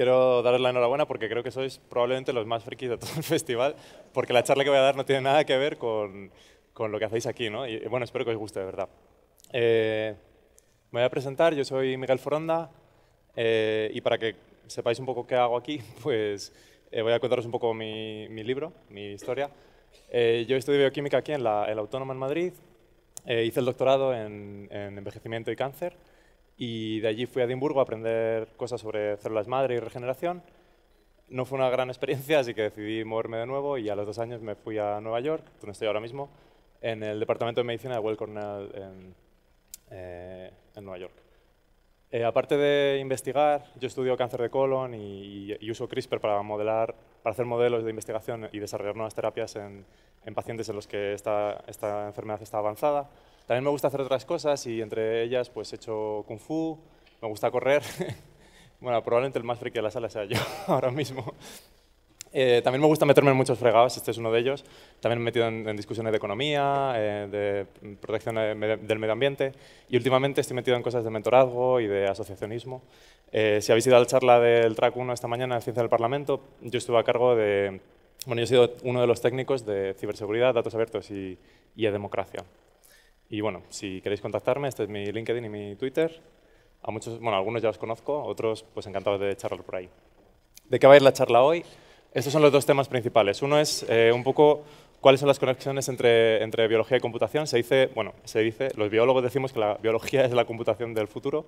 quiero daros la enhorabuena porque creo que sois probablemente los más frikis de todo el festival, porque la charla que voy a dar no tiene nada que ver con, con lo que hacéis aquí, ¿no? Y bueno, espero que os guste, de verdad. Eh, me voy a presentar, yo soy Miguel Foronda eh, y para que sepáis un poco qué hago aquí, pues eh, voy a contaros un poco mi, mi libro, mi historia. yo estudié bioquímica aquí en el Autónoma en Madrid, hice el doctorado en, en envejecimiento y cáncer, y de allí fui a Edimburgo a aprender cosas sobre células madre y regeneración. No fue una gran experiencia, así que decidí moverme de nuevo y a los dos años me fui a Nueva York, donde estoy ahora mismo, en el Departamento de Medicina de Well Cornell eh, en, Nueva York. Eh, aparte de investigar, yo estudio cáncer de colon y, uso CRISPR para modelar, para hacer modelos de investigación y desarrollar nuevas terapias en, pacientes en los que esta enfermedad está avanzada. También me gusta hacer otras cosas y entre ellas pues he hecho kung fu, me gusta correr. bueno, probablemente el más friki de la sala sea yo ahora mismo. Eh, también me gusta meterme en muchos fregados, este es uno de ellos. También me he metido en, discusiones de economía, eh, de protección del medio ambiente y últimamente estoy metido en cosas de mentorazgo y de asociacionismo. Eh, si habéis ido a la charla del track 1 esta mañana de Ciencia del Parlamento, yo estuve a cargo de... Bueno, yo he sido uno de los técnicos de ciberseguridad, datos abiertos y, de democracia. Y bueno, si queréis contactarme, este es mi LinkedIn y mi Twitter. A muchos, bueno, algunos ya os conozco, otros pues encantados de charlar por ahí. ¿De qué va a ir la charla hoy? Estos son los dos temas principales. Uno es eh, un poco cuáles son las conexiones entre, entre, biología y computación. Se dice, bueno, se dice, los biólogos decimos que la biología es la computación del futuro,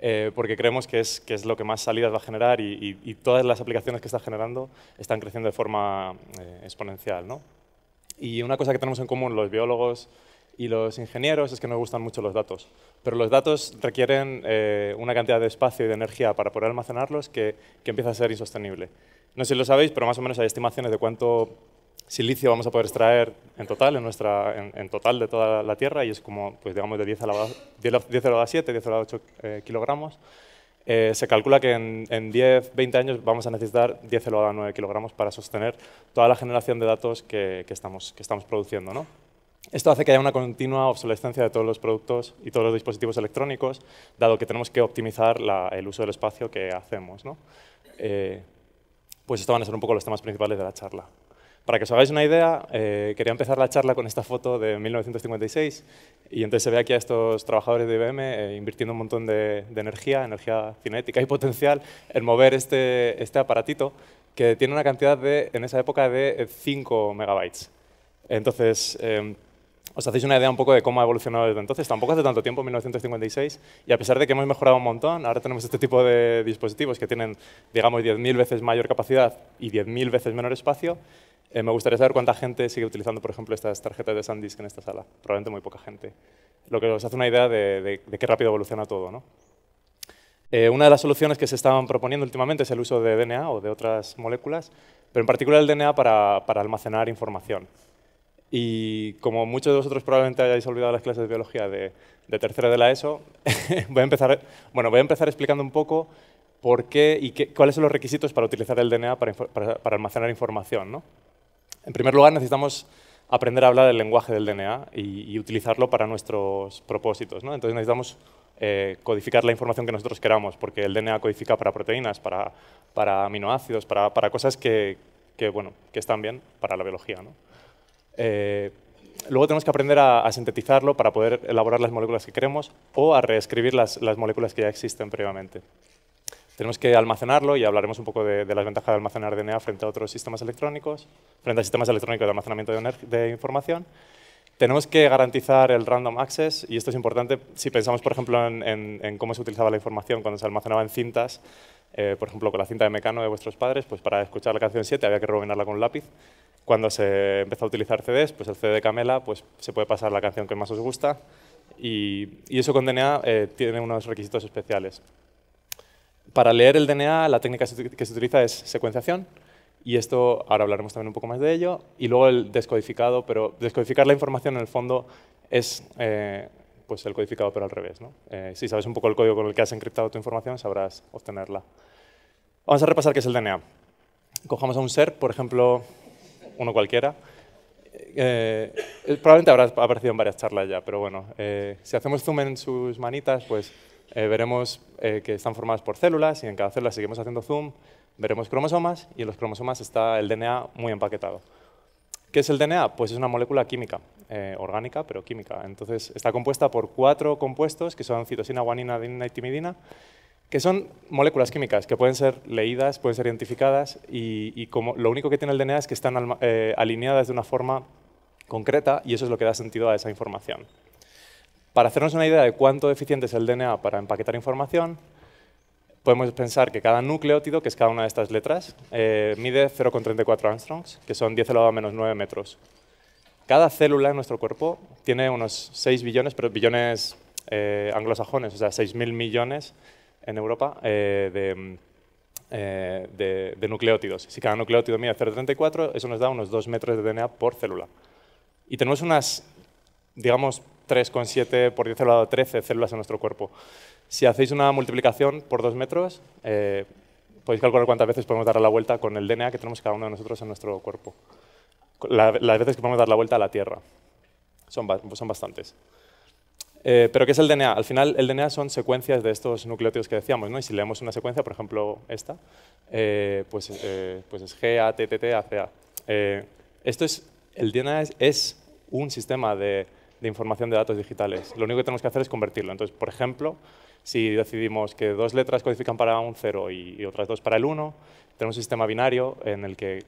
eh, porque creemos que es, que es lo que más salidas va a generar y, y, todas las aplicaciones que está generando están creciendo de forma eh, exponencial. ¿no? Y una cosa que tenemos en común los biólogos, y los ingenieros es que nos gustan mucho los datos, pero los datos requieren eh, una cantidad de espacio y de energía para poder almacenarlos que, empieza a ser insostenible. No sé si lo sabéis, pero más o menos hay estimaciones de cuánto silicio vamos a poder extraer en total, en, nuestra, en, total de toda la Tierra, y es como, pues digamos, de 10 a la, 10 a 7, 10 a 8 eh, kilogramos. Eh, se calcula que en, 10, 20 años vamos a necesitar 10 elevado a 9 kilogramos para sostener toda la generación de datos que, estamos, que estamos produciendo. ¿no? Esto hace que haya una continua obsolescencia de todos los productos y todos los dispositivos electrónicos, dado que tenemos que optimizar el uso del espacio que hacemos. Eh, pues estos van a ser un poco los temas principales de la charla. Para que os hagáis una idea, eh, quería empezar la charla con esta foto de 1956 y entonces se ve aquí a estos trabajadores de IBM eh, invirtiendo un montón de, energía, energía cinética y potencial, en mover este, este aparatito que tiene una cantidad de, en esa época de 5 megabytes. Entonces, em, os hacéis una idea un poco de cómo ha evolucionado desde entonces. Tampoco hace tanto tiempo, 1956, y a pesar de que hemos mejorado un montón, ahora tenemos este tipo de dispositivos que tienen, digamos, 10.000 veces mayor capacidad y 10.000 veces menor espacio. Eh, me gustaría saber cuánta gente sigue utilizando, por ejemplo, estas tarjetas de SanDisk en esta sala. Probablemente muy poca gente. Lo que os hace una idea de, qué rápido evoluciona todo, ¿no? Eh, una de las soluciones que se estaban proponiendo últimamente es el uso de DNA o de otras moléculas, pero en particular el DNA para almacenar información. Y como muchos de vosotros probablemente hayáis olvidado las clases de biología de, de tercero de la ESO, voy, a empezar, bueno, voy a empezar explicando un poco por qué y qué, cuáles son los requisitos para utilizar el DNA para, almacenar información. ¿no? En primer lugar, necesitamos aprender a hablar el lenguaje del DNA y, utilizarlo para nuestros propósitos. ¿no? Entonces necesitamos eh, codificar la información que nosotros queramos, porque el DNA codifica para proteínas, para, aminoácidos, para, cosas que, que, bueno, que están bien para la biología. ¿no? Eh, luego tenemos que aprender a, sintetizarlo para poder elaborar las moléculas que queremos o a reescribir las, moléculas que ya existen previamente. Tenemos que almacenarlo y hablaremos un poco de, las ventajas de almacenar DNA frente a otros sistemas electrónicos, frente a sistemas electrónicos de almacenamiento de, información. Tenemos que garantizar el random access y esto es importante si pensamos, por ejemplo, en, cómo se utilizaba la información cuando se almacenaba en cintas. Eh, por ejemplo, con la cinta de mecano de vuestros padres, pues para escuchar la canción 7 había que rebobinarla con un lápiz cuando se empezó a utilizar CDs, pues el CD de Camela pues, se puede pasar la canción que más os gusta y, eso con DNA eh, tiene unos requisitos especiales. Para leer el DNA, la técnica que se utiliza es secuenciación, y esto ahora hablaremos también un poco más de ello. Y luego el descodificado, pero descodificar la información en el fondo es eh, pues el codificado, pero al revés. Eh, si sabes un poco el código con el que has encriptado tu información, sabrás obtenerla. Vamos a repasar qué es el DNA. Cojamos a un ser, por ejemplo, uno cualquiera. Eh, eh, probablemente habrá aparecido en varias charlas ya, pero bueno, eh, si hacemos zoom en sus manitas, pues veremos que están formadas por células y en cada célula seguimos haciendo zoom, veremos cromosomas y en los cromosomas está el DNA muy empaquetado. ¿Qué es el DNA? Pues es una molécula química, orgánica, pero química. Entonces está compuesta por cuatro compuestos que son citosina, guanina, adenina y timidina que son moléculas químicas que pueden ser leídas, pueden ser identificadas y, como lo único que tiene el DNA es que están eh, alineadas de una forma concreta y eso es lo que da sentido a esa información. Para hacernos una idea de cuánto eficiente es el DNA para empaquetar información, podemos pensar que cada nucleótido, que es cada una de estas letras, eh, mide 0,34 Armstrongs, que son 10 elevado a menos 9 metros. Cada célula en nuestro cuerpo tiene unos 6 billones, pero billones eh, anglosajones, o sea, 6.000 millones en Europa eh, mm, eh, de, nucleótidos. Si cada nucleótido mide 0,34, eso nos da unos 2 metros de DNA por célula. Y tenemos unas, digamos, 3,7 por 10 elevado a 13 células en nuestro cuerpo. Si hacéis una multiplicación por 2 metros, eh, podéis calcular cuántas veces podemos dar la vuelta con el DNA que tenemos cada uno de nosotros en nuestro cuerpo. las veces que podemos dar la vuelta a la Tierra. Son, son bastantes. Eh, pero ¿qué es el DNA? Al final, el DNA son secuencias de estos nucleótidos que decíamos, Y si leemos una secuencia, por ejemplo, esta, eh, pues, eh, pues, es G, A, T, T, T, A, C, A. esto es, el DNA es, un sistema de, información de datos digitales. Lo único que tenemos que hacer es convertirlo. Entonces, por ejemplo, si decidimos que dos letras codifican para un 0 y, y, otras dos para el 1, tenemos un sistema binario en el que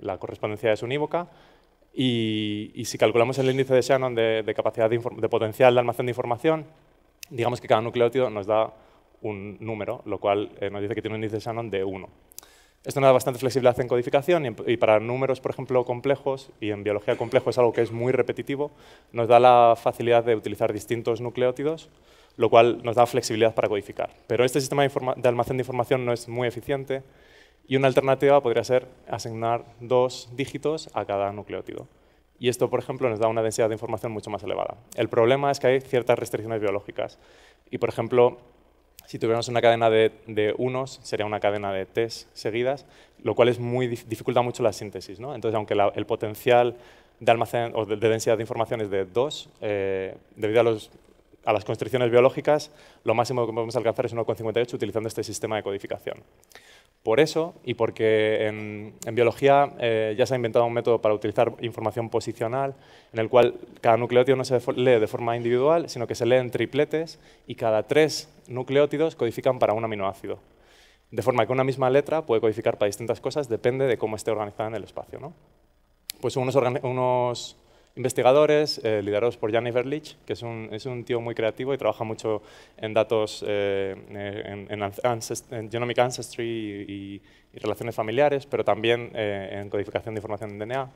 la correspondencia es unívoca y, si calculamos el índice de Shannon de, capacidad de, potencial de almacén de información, digamos que cada nucleótido nos da un número, lo cual eh, nos dice que tiene un índice de Shannon de 1. Esto nos da bastante flexibilidad en codificación y, para números, por ejemplo, complejos, y en biología complejo es algo que es muy repetitivo, nos da la facilidad de utilizar distintos nucleótidos, lo cual nos da flexibilidad para codificar. Pero este sistema de almacén de información no es muy eficiente y una alternativa podría ser asignar dos dígitos a cada nucleótido. Y esto, por ejemplo, nos da una densidad de información mucho más elevada. El problema es que hay ciertas restricciones biológicas. Y, por ejemplo, si tuviéramos una cadena de, unos, sería una cadena de T's seguidas, lo cual es muy, dificulta mucho la síntesis. Entonces, aunque el potencial de, de, densidad de información es de dos, eh, debido a, a, las constricciones biológicas, lo máximo que podemos alcanzar es 1,58 utilizando este sistema de codificación. Por eso, y porque en, biología eh, ya se ha inventado un método para utilizar información posicional, en el cual cada nucleótido no se lee de forma individual, sino que se lee en tripletes y cada tres nucleótidos codifican para un aminoácido. De forma que una misma letra puede codificar para distintas cosas, depende de cómo esté organizada en el espacio. ¿no? Pues unos, unos investigadores, eh, liderados por Jennifer Verlich, que es un, es un, tío muy creativo y trabaja mucho en datos, eh, eh, en, Genomic Ancestry y, relaciones familiares, pero también en codificación de información en DNA.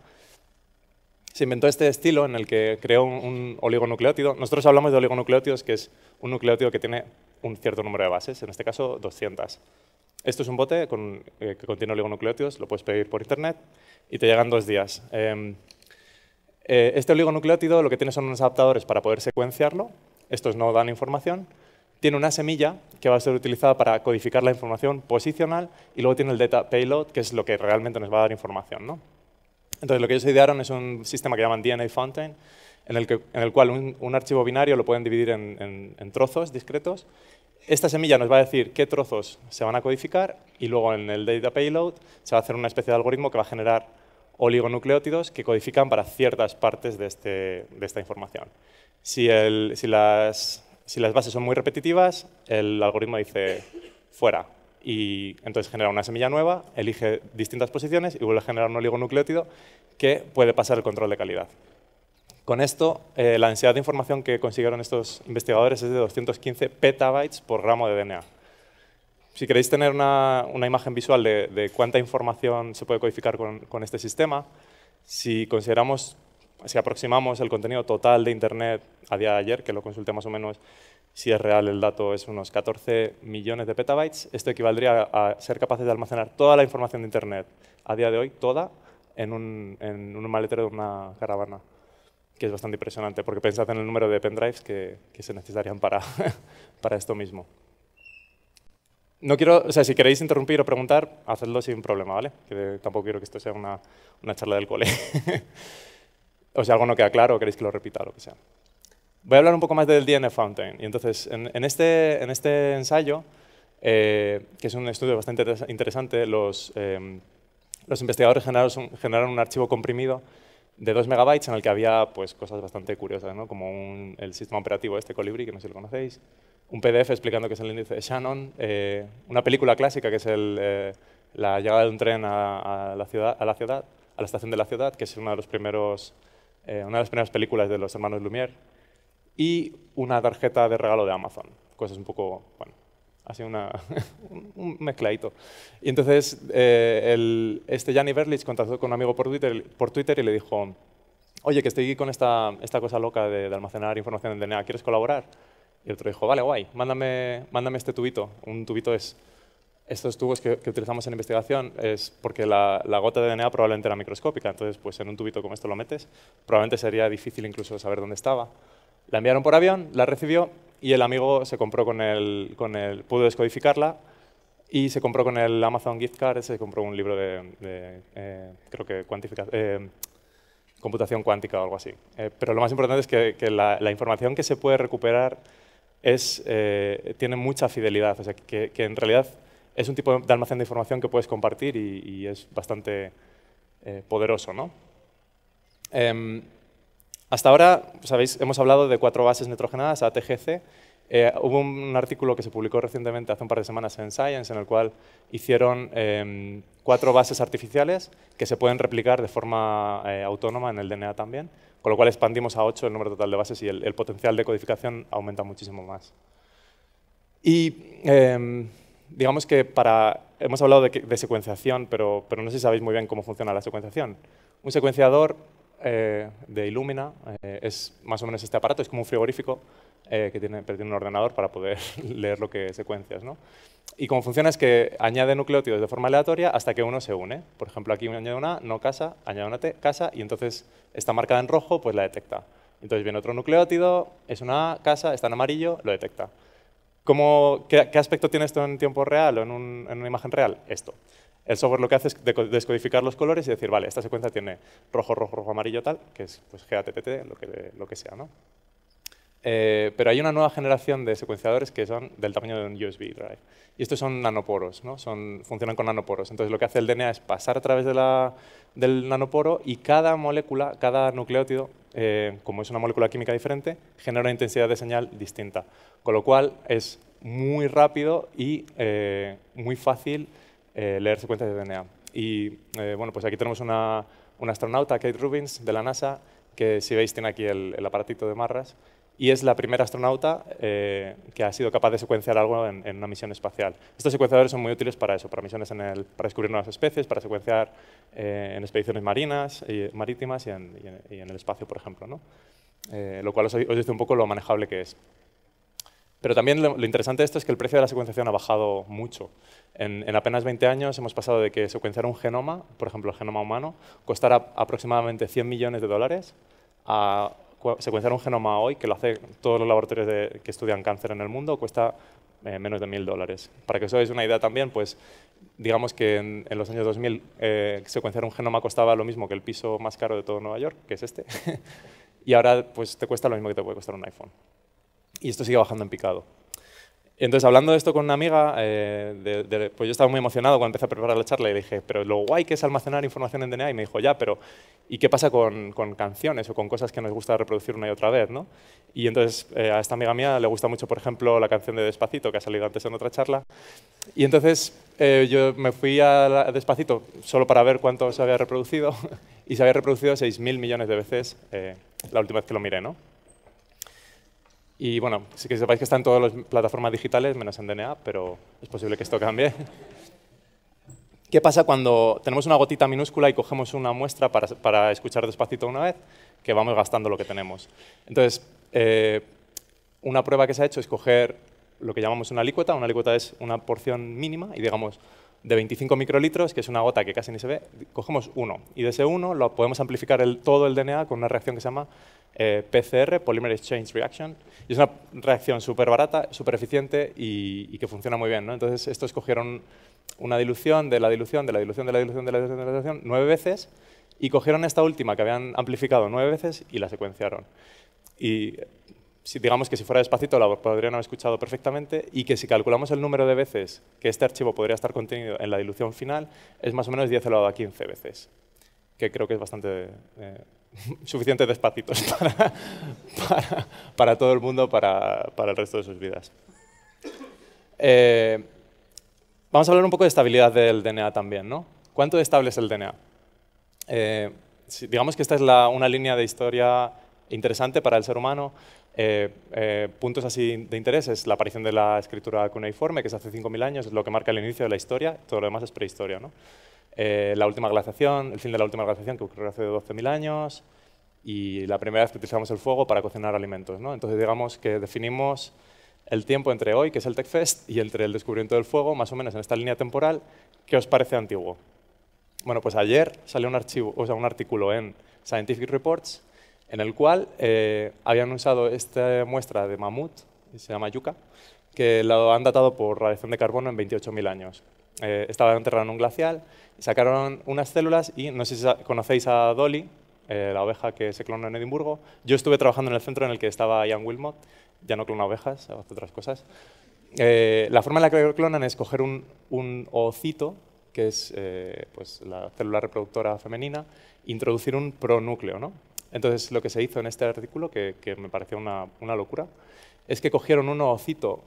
Se inventó este estilo en el que creó un, oligonucleótido. Nosotros hablamos de oligonucleótidos, que es un nucleótido que tiene un cierto número de bases, en este caso 200. Esto es un bote con, que contiene oligonucleótidos, lo puedes pedir por internet y te llegan dos días. Em, eh, este oligonucleótido lo que tiene son unos adaptadores para poder secuenciarlo, estos no dan información, tiene una semilla que va a ser utilizada para codificar la información posicional y luego tiene el data payload, que es lo que realmente nos va a dar información. Entonces, lo que ellos idearon es un sistema que llaman DNA Fountain, en el, que, en el cual un, archivo binario lo pueden dividir en, trozos discretos. Esta semilla nos va a decir qué trozos se van a codificar y luego en el data payload se va a hacer una especie de algoritmo que va a generar oligonucleótidos que codifican para ciertas partes de, este, esta información. Si, las, bases son muy repetitivas, el algoritmo dice fuera. Y entonces genera una semilla nueva, elige distintas posiciones y vuelve a generar un oligonucleótido que puede pasar el control de calidad. Con esto, eh, la densidad de información que consiguieron estos investigadores es de 215 petabytes por gramo de DNA. Si queréis tener una, imagen visual de, cuánta información se puede codificar con, este sistema, si consideramos, si aproximamos el contenido total de Internet a día de ayer, que lo consulté más o menos, si es real el dato, es unos 14 millones de petabytes, esto equivaldría a ser capaces de almacenar toda la información de Internet a día de hoy, toda, en un, en maletero de una caravana que es bastante impresionante, porque pensad en el número de pendrives que, se necesitarían para esto mismo no quiero, o si queréis interrumpir o preguntar, hacedlo sin problema, ¿vale? Que tampoco quiero que esto sea una, charla del cole. o si algo no queda claro, o queréis que lo repita o lo que sea. Voy a hablar un poco más del DNF Fountain. Y entonces, en, este, en este ensayo, eh, que es un estudio bastante interesante, los, eh, los investigadores generaron un archivo comprimido de 2 megabytes en el que había pues, cosas bastante curiosas, como el sistema operativo este Colibri, que no sé si lo conocéis, un PDF explicando qué es el índice de Shannon, eh, una película clásica que es eh, la llegada de un tren a, la ciudad, a la ciudad, a la estación de la ciudad, que es una de, los primeros, eh, una de las primeras películas de los hermanos Lumière, y una tarjeta de regalo de Amazon, cosas un poco, bueno, así una, un mezcladito. Y entonces eh, este Jani Berlich contactó con un amigo por Twitter, por Twitter y le dijo, oye, que estoy con esta, cosa loca de, almacenar información en DNA, ¿quieres colaborar? Y el otro dijo, vale, guay, mándame, mándame este tubito. Un tubito es, estos tubos que, utilizamos en investigación es porque la, la, gota de DNA probablemente era microscópica, entonces pues en un tubito como esto lo metes, probablemente sería difícil incluso saber dónde estaba. La enviaron por avión, la recibió y el amigo se compró con el, con el, pudo descodificarla y se compró con el Amazon Gift Card, se compró un libro de, eh, creo que eh, computación cuántica o algo así. Eh, pero lo más importante es que, la, información que se puede recuperar es, tiene mucha fidelidad, o sea, que, en realidad es un tipo de almacén de información que puedes compartir y, y es bastante poderoso, ¿no? Em, hasta ahora, sabéis, hemos hablado de cuatro bases nitrogenadas, ATGC. Eh, hubo un artículo que se publicó recientemente, hace un par de semanas, en Science, en el cual hicieron em, cuatro bases artificiales que se pueden replicar de forma eh, autónoma en el DNA también, con lo cual expandimos a ocho el número total de bases y el, potencial de codificación aumenta muchísimo más. Y em, digamos que para, hemos hablado de, secuenciación, pero, pero no sé si sabéis muy bien cómo funciona la secuenciación. Un secuenciador eh, de Illumina eh, es más o menos este aparato, es como un frigorífico eh, que tiene, pero tiene un ordenador para poder leer lo que secuencias. ¿no? Y cómo funciona es que añade nucleótidos de forma aleatoria hasta que uno se une. Por ejemplo, aquí añade una, no casa, añade una T, casa, y entonces está marcada en rojo, pues la detecta. Entonces viene otro nucleótido, es una A, casa, está en amarillo, lo detecta. qué, aspecto tiene esto en tiempo real o en una imagen real? Esto. El software lo que hace es descodificar los colores y decir, vale, esta secuencia tiene rojo, rojo, rojo, amarillo, tal, que es pues, GATTT, lo que, lo que sea. Eh, pero hay una nueva generación de secuenciadores que son del tamaño de un USB drive. Y estos son nanoporos, ¿no? son, funcionan con nanoporos. Entonces lo que hace el DNA es pasar a través de del nanoporo y cada molécula, cada nucleótido, eh, como es una molécula química diferente, genera una intensidad de señal distinta. Con lo cual es muy rápido y eh, muy fácil eh, leer secuencias de DNA. Y eh, bueno, pues aquí tenemos una, una, astronauta, Kate Rubins, de la NASA, que si veis tiene aquí el, aparatito de marras, y es la primera astronauta eh, que ha sido capaz de secuenciar algo en, una misión espacial. Estos secuenciadores son muy útiles para eso, para misiones en el, para descubrir nuevas especies, para secuenciar en expediciones marinas, y, marítimas y en, el espacio, por ejemplo. ¿no? lo cual os, dice un poco lo manejable que es. Pero también lo, interesante de esto es que el precio de la secuenciación ha bajado mucho. En, apenas 20 años hemos pasado de que secuenciar un genoma, por ejemplo el genoma humano, costara aproximadamente 100 millones de dólares a secuenciar un genoma hoy, que lo hacen todos los laboratorios que estudian cáncer en el mundo, cuesta eh, menos de 1.000 dólares. Para que os hagáis una idea también, pues digamos que en, los años 2000 eh, secuenciar un genoma costaba lo mismo que el piso más caro de todo Nueva York, que es este, y ahora pues te cuesta lo mismo que te puede costar un iPhone y esto sigue bajando en picado. Entonces, hablando de esto con una amiga, eh, pues yo estaba muy emocionado cuando empecé a preparar la charla y le dije, pero lo guay que es almacenar información en DNA, y me dijo, ya, pero ¿y qué pasa con, canciones o con cosas que nos gusta reproducir una y otra vez? ¿no? Y entonces eh, a esta amiga mía le gusta mucho, por ejemplo, la canción de Despacito, que ha salido antes en otra charla, y entonces eh, yo me fui a, Despacito solo para ver cuánto se había reproducido, y se había reproducido 6.000 millones de veces la última vez que lo miré, ¿no? Y bueno, si que sepáis que está en todas las plataformas digitales, menos en DNA, pero es posible que esto cambie. ¿Qué pasa cuando tenemos una gotita minúscula y cogemos una muestra para, escuchar despacito una vez? Que vamos gastando lo que tenemos. Entonces, eh, una prueba que se ha hecho es coger lo que llamamos una alícuota. Una alícuota es una porción mínima y digamos de 25 microlitros, que es una gota que casi ni se ve, cogemos uno. Y de ese uno lo podemos amplificar todo el DNA con una reacción que se llama eh, PCR, Polymer Exchange Reaction. Y es una reacción súper barata, súper eficiente y, que funciona muy bien. Entonces, estos cogieron una dilución de la dilución, de la dilución, de la dilución, de la dilución, de la dilución, nueve veces, y cogieron esta última que habían amplificado nueve veces y la secuenciaron digamos que si fuera despacito la podrían haber escuchado perfectamente y que si calculamos el número de veces que este archivo podría estar contenido en la dilución final, es más o menos 10 elevado a 15 veces, que creo que es bastante eh, suficiente despacitos para, todo el mundo, para, para, el resto de sus vidas. Eh, vamos a hablar un poco de estabilidad del DNA también, ¿no? ¿Cuánto estable es el DNA? Eh, digamos que esta es una línea de historia interesante para el ser humano, eh, eh, puntos así de interés es la aparición de la escritura cuneiforme, que es hace 5.000 años, es lo que marca el inicio de la historia, todo lo demás es prehistoria. Eh, la última glaciación, el fin de la última glaciación, que ocurrió hace 12.000 años, y la primera vez que utilizamos el fuego para cocinar alimentos. ¿no? Entonces digamos que definimos el tiempo entre hoy, que es el TechFest, y entre el descubrimiento del fuego, más o menos en esta línea temporal, ¿qué os parece antiguo? Bueno, pues ayer salió un, archivo, o sea, un artículo en Scientific Reports en el cual eh, habían usado esta muestra de mamut, que se llama yuca, que lo han datado por radiación de carbono en 28.000 años. Eh, estaba enterrado en un glacial, sacaron unas células y no sé si conocéis a Dolly, eh, la oveja que se clonó en Edimburgo. Yo estuve trabajando en el centro en el que estaba Ian Wilmot, ya no clona ovejas, hace otras cosas. la forma en la que lo clonan es coger un, un que es pues, la célula reproductora femenina, introducir un pronúcleo, ¿no? Entonces, lo que se hizo en este artículo, que, me pareció una, locura, es que cogieron un ovocito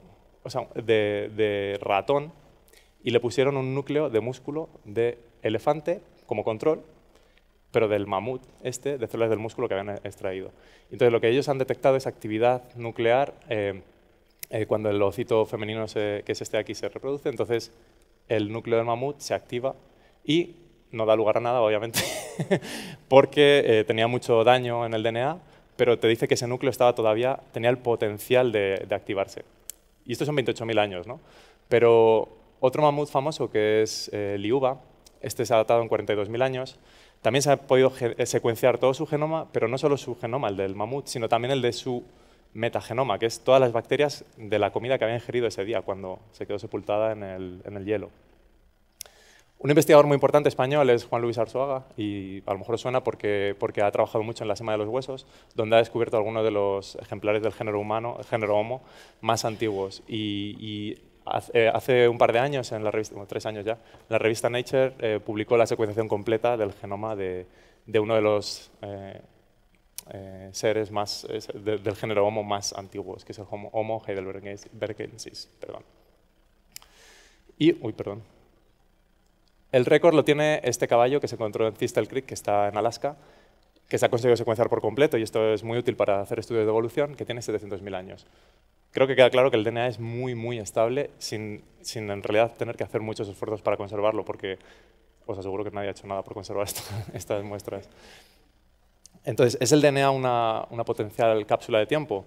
de, ratón y le pusieron un núcleo de músculo de elefante como control, pero del mamut este, de células del músculo que habían extraído. Entonces, lo que ellos han detectado es actividad nuclear eh, eh, cuando el ovocito femenino, que es este aquí, se reproduce. Entonces, el núcleo del mamut se activa y no da lugar a nada, obviamente, porque eh, tenía mucho daño en el DNA, pero te dice que ese núcleo estaba todavía, tenía el potencial de, activarse. Y estos son 28.000 años, ¿no? Pero otro mamut famoso que es el eh, Liuba, este se ha datado en 42.000 años, también se ha podido eh, secuenciar todo su genoma, pero no solo su genoma, el del mamut, sino también el de su metagenoma, que es todas las bacterias de la comida que había ingerido ese día cuando se quedó sepultada en el hielo. Un investigador muy importante español es Juan Luis Arzuaga y a lo mejor suena porque, ha trabajado mucho en la Sema de los Huesos, donde ha descubierto algunos de los ejemplares del género humano, el género Homo, más antiguos. Y, eh, hace un par de años, en la revista, tres años ya, la revista Nature eh, publicó la secuenciación completa del genoma de, uno de los eh, seres más, del género Homo más antiguos, que es el Homo, Homo heidelbergensis. Perdón. Y, uy, perdón. El récord lo tiene este caballo que se encontró en Thistle Creek, que está en Alaska, que se ha conseguido secuenciar por completo, y esto es muy útil para hacer estudios de evolución, que tiene 700.000 años. Creo que queda claro que el DNA es muy, muy estable, sin, en realidad tener que hacer muchos esfuerzos para conservarlo, porque os aseguro que nadie ha hecho nada por conservar estas muestras. Entonces, ¿es el DNA una, potencial cápsula de tiempo?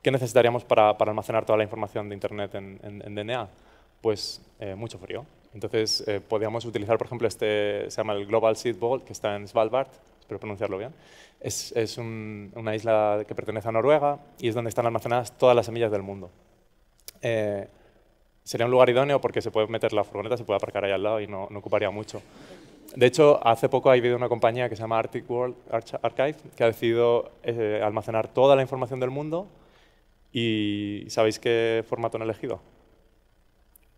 ¿Qué necesitaríamos para, almacenar toda la información de Internet en, DNA? Pues eh, mucho frío. Entonces, eh, podríamos utilizar, por ejemplo, este, se llama el Global Seed Vault, que está en Svalbard, espero pronunciarlo bien. Es, es una isla que pertenece a Noruega y es donde están almacenadas todas las semillas del mundo. Eh, sería un lugar idóneo porque se puede meter la furgoneta, se puede aparcar ahí al lado y no, ocuparía mucho. De hecho, hace poco ha habido una compañía que se llama Arctic World Archive que ha decidido eh, almacenar toda la información del mundo y ¿sabéis qué formato han elegido?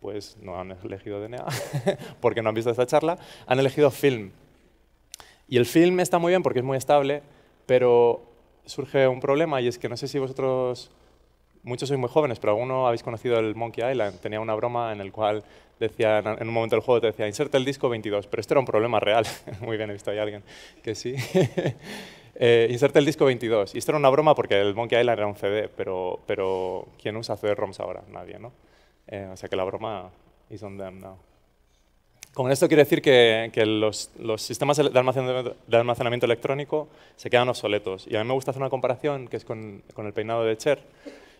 pues no han elegido DNA, porque no han visto esta charla, han elegido film. Y el film está muy bien porque es muy estable, pero surge un problema y es que no sé si vosotros, muchos sois muy jóvenes, pero alguno habéis conocido el Monkey Island. Tenía una broma en el cual decía, en un momento del juego te decía, inserta el disco 22, pero este era un problema real. muy bien, he visto ahí a alguien que sí. Eh, inserte inserta el disco 22. Y esto era una broma porque el Monkey Island era un CD, pero, pero ¿quién usa CD-ROMs ahora? Nadie, ¿no? Eh, o sea que la broma is on them now. Con esto quiere decir que, los, sistemas de almacenamiento, de almacenamiento, electrónico se quedan obsoletos. Y a mí me gusta hacer una comparación que es con, el peinado de Cher.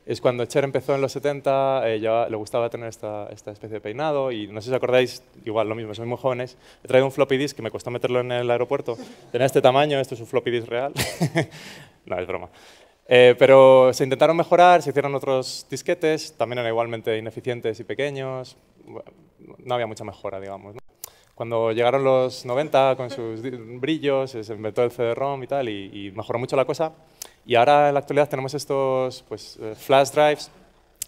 Es cuando Cher empezó en los 70, eh, ya le gustaba tener esta, esta, especie de peinado y no sé si os acordáis, igual lo mismo, sois muy jóvenes, he traído un floppy disk que me costó meterlo en el aeropuerto, tenía este tamaño, esto es un floppy disk real, no, es broma. Eh, pero se intentaron mejorar, se hicieron otros disquetes, también eran igualmente ineficientes y pequeños. No había mucha mejora, digamos. Cuando llegaron los 90 con sus brillos, se inventó el CD-ROM y tal, y, mejoró mucho la cosa. Y ahora en la actualidad tenemos estos pues, eh, flash drives,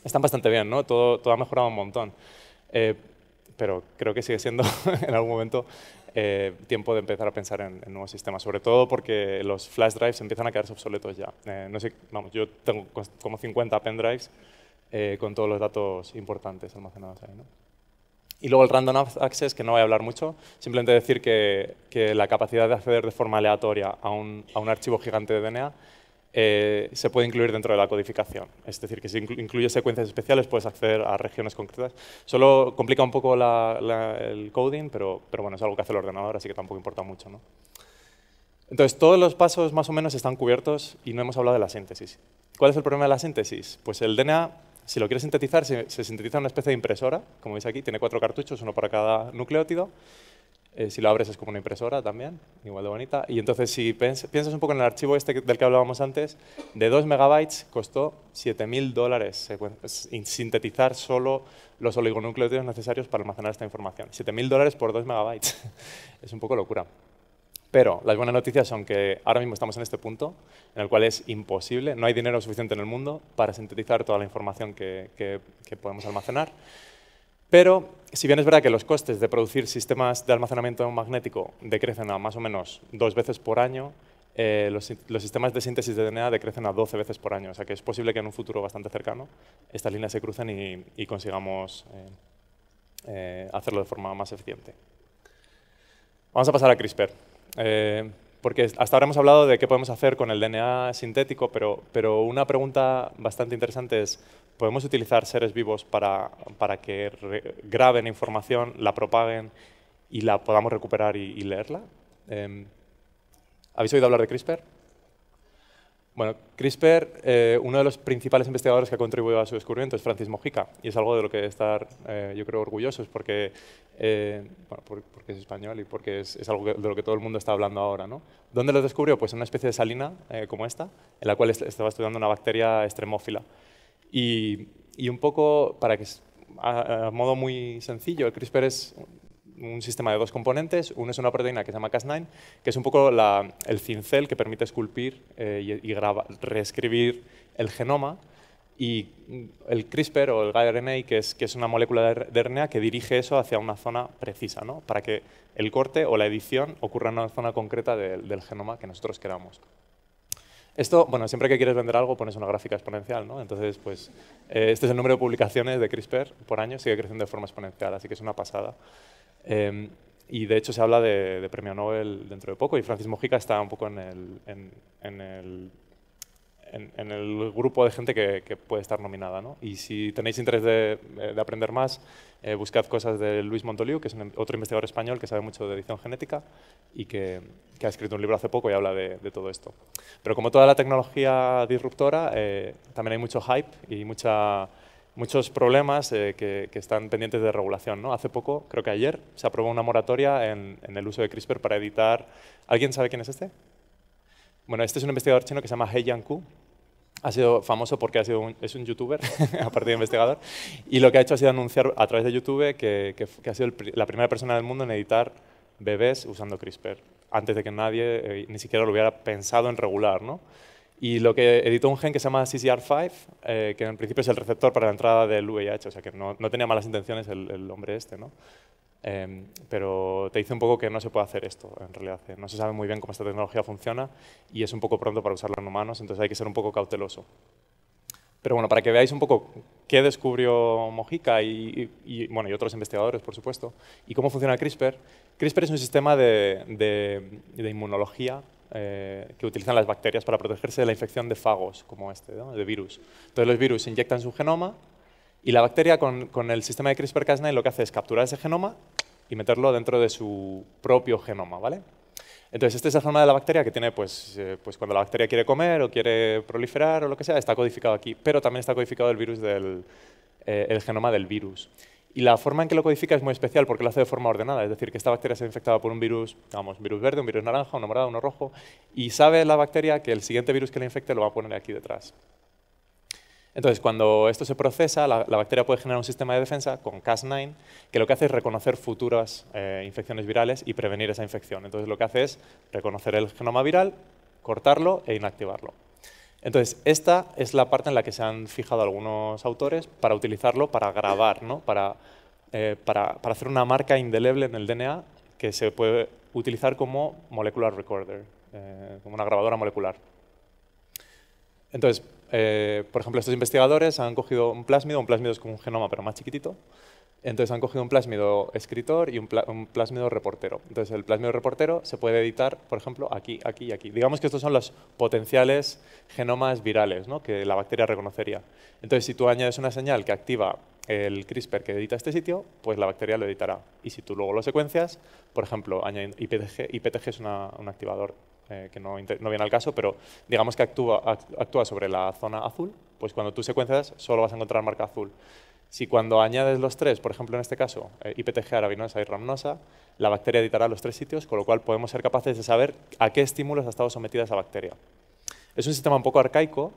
están bastante bien, ¿no? Todo, todo ha mejorado un montón. Eh, pero creo que sigue siendo en algún momento eh, tiempo de empezar a pensar en, nuevos sistemas, sobre todo porque los flash drives empiezan a quedarse obsoletos ya. Eh, no yo tengo como 50 pendrives eh, con todos los datos importantes almacenados ahí. ¿no? Y luego el Random Access, que no voy a hablar mucho, simplemente decir que, que la capacidad de acceder de forma aleatoria a a un archivo gigante de DNA eh, se puede incluir dentro de la codificación. Es decir, que si incluyes secuencias especiales puedes acceder a regiones concretas. Solo complica un poco el coding, pero, bueno, es algo que hace el ordenador, así que tampoco importa mucho. Entonces, todos los pasos más o menos están cubiertos y no hemos hablado de la síntesis. ¿Cuál es el problema de la síntesis? Pues el DNA, si lo quieres sintetizar, se, se sintetiza en una especie de impresora, como veis aquí, tiene cuatro cartuchos, uno para cada nucleótido, eh, si lo abres es como una impresora también, igual de bonita. Y entonces si piensas un poco en el archivo este del que hablábamos antes, de 2 megabytes costó 7.000 dólares sintetizar solo los oligonucleótidos necesarios para almacenar esta información. 7.000 dólares por 2 megabytes. es un poco locura. Pero las buenas noticias son que ahora mismo estamos en este punto en el cual es imposible, no hay dinero suficiente en el mundo para sintetizar toda la información que podemos almacenar. Pero si bien es verdad que los costes de producir sistemas de almacenamiento magnético decrecen a más o menos dos veces por año, eh, los, sistemas de síntesis de DNA decrecen a 12 veces por año. O sea que es posible que en un futuro bastante cercano estas líneas se crucen y, consigamos eh, eh, hacerlo de forma más eficiente. Vamos a pasar a CRISPR. Porque hasta ahora hemos hablado de qué podemos hacer con el DNA sintético, pero, pero una pregunta bastante interesante es, ¿podemos utilizar seres vivos para, que graben información, la propaguen y la podamos recuperar y, leerla? Em, ¿Habéis oído hablar de CRISPR? Bueno, CRISPR, eh, uno de los principales investigadores que ha contribuido a su descubrimiento es Francis Mojica, y es algo de lo que estar, eh, yo creo, orgullosos, porque, eh, porque es español y porque es, algo de lo que todo el mundo está hablando ahora. ¿no? ¿Dónde lo descubrió? Pues en una especie de salina como esta, en la cual estaba estudiando una bacteria extremófila. Y, un poco, para que a modo muy sencillo, el CRISPR es un sistema de dos componentes. Uno es una proteína que se llama Cas9, que es un poco el cincel que permite esculpir eh, y, reescribir el genoma. Y el CRISPR o el guide que es, que es una molécula de RNA que dirige eso hacia una zona precisa, ¿no? para que el corte o la edición ocurra en una zona concreta del genoma que nosotros queramos. Esto, bueno, siempre que quieres vender algo pones una gráfica exponencial, ¿no? Entonces, pues, eh, este es el número de publicaciones de CRISPR por año, sigue creciendo de forma exponencial, así que es una pasada. Em, y de hecho se habla de, premio Nobel dentro de poco y Francis Mojica está un poco en el, en, el, en, el grupo de gente que, puede estar nominada. ¿no? Y si tenéis interés de, eh, aprender más, eh, buscad cosas de Luis Montoliu, que es em, otro investigador español que sabe mucho de edición genética y que, ha escrito un libro hace poco y habla de, todo esto. Pero como toda la tecnología disruptora, eh, también hay mucho hype y mucha muchos problemas eh, que, están pendientes de regulación. ¿no? Hace poco, creo que ayer, se aprobó una moratoria en, el uso de CRISPR para editar... ¿Alguien sabe quién es este? Bueno, este es un investigador chino que se llama He yang Ha sido famoso porque ha sido es un youtuber, aparte de investigador, y lo que ha hecho ha sido anunciar a través de YouTube que, ha sido la primera persona del mundo en editar bebés usando CRISPR, antes de que nadie eh, ni siquiera lo hubiera pensado en regular. ¿no? Y lo que editó un gen que se llama CCR5, eh, que en principio es el receptor para la entrada del VIH, o sea que no, tenía malas intenciones el, hombre este, ¿no? Em, pero te dice un poco que no se puede hacer esto, en realidad. No se sabe muy bien cómo esta tecnología funciona y es un poco pronto para usarla en humanos, entonces hay que ser un poco cauteloso. Pero bueno, para que veáis un poco qué descubrió Mojica y, bueno, y otros investigadores, por supuesto, y cómo funciona CRISPR, CRISPR es un sistema de, de, de inmunología eh, que utilizan las bacterias para protegerse de la infección de fagos, como este, de virus. Entonces los virus inyectan su genoma y la bacteria con, el sistema de CRISPR-Cas9 lo que hace es capturar ese genoma y meterlo dentro de su propio genoma, ¿vale? Entonces, esta es la forma de la bacteria que tiene, pues, eh, pues, cuando la bacteria quiere comer o quiere proliferar o lo que sea, está codificado aquí, pero también está codificado el virus eh, el genoma del virus. Y la forma en que lo codifica es muy especial porque lo hace de forma ordenada, es decir, que esta bacteria se ha infectado por un virus, vamos, un virus verde, un virus naranja, uno morado, uno rojo, y sabe la bacteria que el siguiente virus que le infecte lo va a poner aquí detrás. Entonces, cuando esto se procesa, la, bacteria puede generar un sistema de defensa con Cas9 que lo que hace es reconocer futuras eh, infecciones virales y prevenir esa infección. Entonces, lo que hace es reconocer el genoma viral, cortarlo e inactivarlo. Entonces, esta es la parte en la que se han fijado algunos autores para utilizarlo para grabar, eh, para, hacer una marca indeleble en el DNA que se puede utilizar como molecular recorder, eh, como una grabadora molecular. Entonces, eh, por ejemplo, estos investigadores han cogido un plásmido, un plásmido es como un genoma pero más chiquitito, entonces han cogido un plásmido escritor y un, plásmido reportero. Entonces el plásmido reportero se puede editar, por ejemplo, aquí, aquí y aquí. Digamos que estos son los potenciales genomas virales ¿no? que la bacteria reconocería. Entonces si tú añades una señal que activa el CRISPR que edita este sitio, pues la bacteria lo editará. Y si tú luego lo secuencias, por ejemplo, IPTG, es un activador eh, que no, viene al caso, pero digamos que actúa, actúa sobre la zona azul, pues cuando tú secuencias solo vas a encontrar marca azul. Si cuando añades los tres, por ejemplo en este caso, eh, IPTG, arabinosa y ramnosa, la bacteria editará los tres sitios, con lo cual podemos ser capaces de saber a qué estímulos ha estado sometida esa bacteria. Es un sistema un poco arcaico,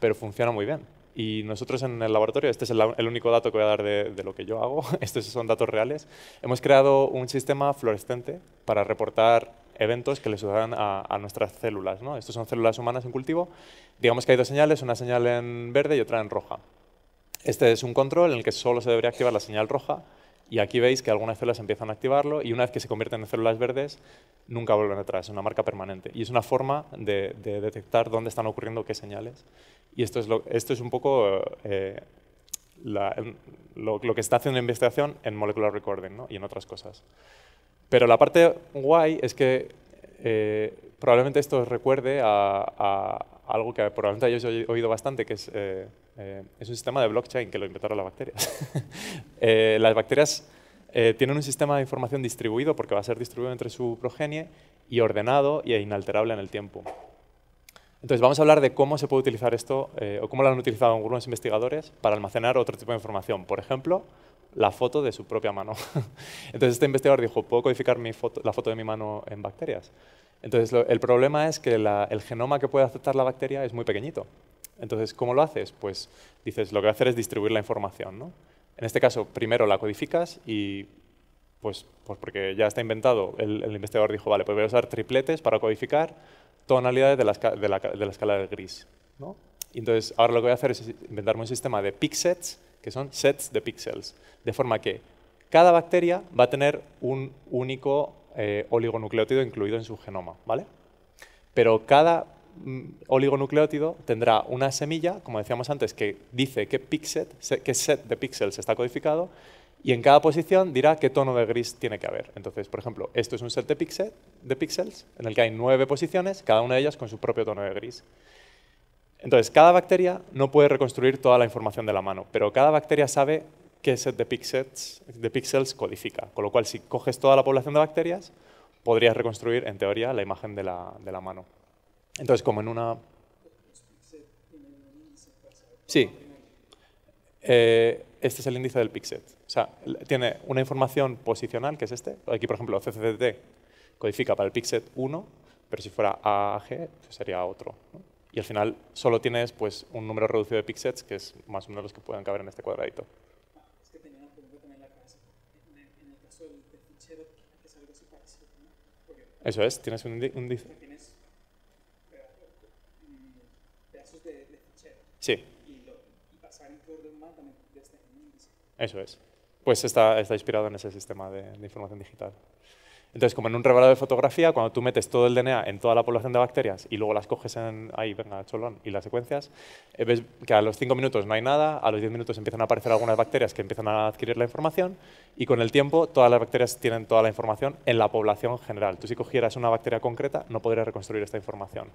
pero funciona muy bien. Y nosotros en el laboratorio, este es el, único dato que voy a dar de, lo que yo hago, estos son datos reales, hemos creado un sistema fluorescente para reportar eventos que le sucedan a, nuestras células. ¿no? Estos son células humanas en cultivo. Digamos que hay dos señales, una señal en verde y otra en roja. Este es un control en el que solo se debería activar la señal roja y aquí veis que algunas células empiezan a activarlo y una vez que se convierten en células verdes nunca vuelven atrás, es una marca permanente y es una forma de, detectar dónde están ocurriendo qué señales. Y esto es, lo, esto es un poco eh, lo, que está haciendo la investigación en molecular recording ¿no? y en otras cosas. Pero la parte guay es que eh, probablemente esto recuerde a, algo que probablemente hayáis oído bastante, que es... Eh, eh, es un sistema de blockchain que lo inventaron las bacterias. Eh, las bacterias eh, tienen un sistema de información distribuido porque va a ser distribuido entre su progenie y ordenado e inalterable en el tiempo. Entonces vamos a hablar de cómo se puede utilizar esto o cómo lo han utilizado algunos investigadores para almacenar otro tipo de información. Por ejemplo, la foto de su propia mano. Entonces este investigador dijo, ¿puedo codificar la foto de mi mano en bacterias? Entonces el problema es que el genoma que puede aceptar la bacteria es muy pequeñito. Entonces, ¿cómo lo haces? Pues dices, lo que voy a hacer es distribuir la información. ¿no? En este caso, primero la codificas y, pues, pues porque ya está inventado, el, investigador dijo, vale, pues voy a usar tripletes para codificar tonalidades de la, de escala del gris. ¿no? Y entonces, ahora lo que voy a hacer es inventarme un sistema de pixels, que son sets de pixels, de forma que cada bacteria va a tener un único eh, oligonucleótido incluido en su genoma, ¿vale? Pero cada Mm, oligonucleótido tendrá una semilla, como decíamos antes, que dice qué, set de píxeles está codificado y en cada posición dirá qué tono de gris tiene que haber. Entonces, por ejemplo, esto es un set de, píxeles en el que hay nueve posiciones, cada una de ellas con su propio tono de gris. Entonces, cada bacteria no puede reconstruir toda la información de la mano, pero cada bacteria sabe qué set de píxeles, codifica. Con lo cual, si coges toda la población de bacterias, podrías reconstruir, en teoría, la imagen de la mano. Entonces, como en una... Sí. Eh, este es el índice del pixel, O sea, tiene una información posicional, que es este. Aquí, por ejemplo, CCD codifica para el pixel 1, pero si fuera AAG pues sería otro. Y al final solo tienes pues, un número reducido de pixets, que es más o menos los que pueden caber en este cuadradito. Eso es, tienes un índice Sí. Eso es. Pues está, inspirado en ese sistema de, información digital. Entonces, como en un revelado de fotografía, cuando tú metes todo el DNA en toda la población de bacterias y luego las coges en ahí, venga, cholón, y las secuencias, eh, ves que a los 5 minutos no hay nada, a los 10 minutos empiezan a aparecer algunas bacterias que empiezan a adquirir la información y con el tiempo todas las bacterias tienen toda la información en la población general. Tú si cogieras una bacteria concreta no podrías reconstruir esta información.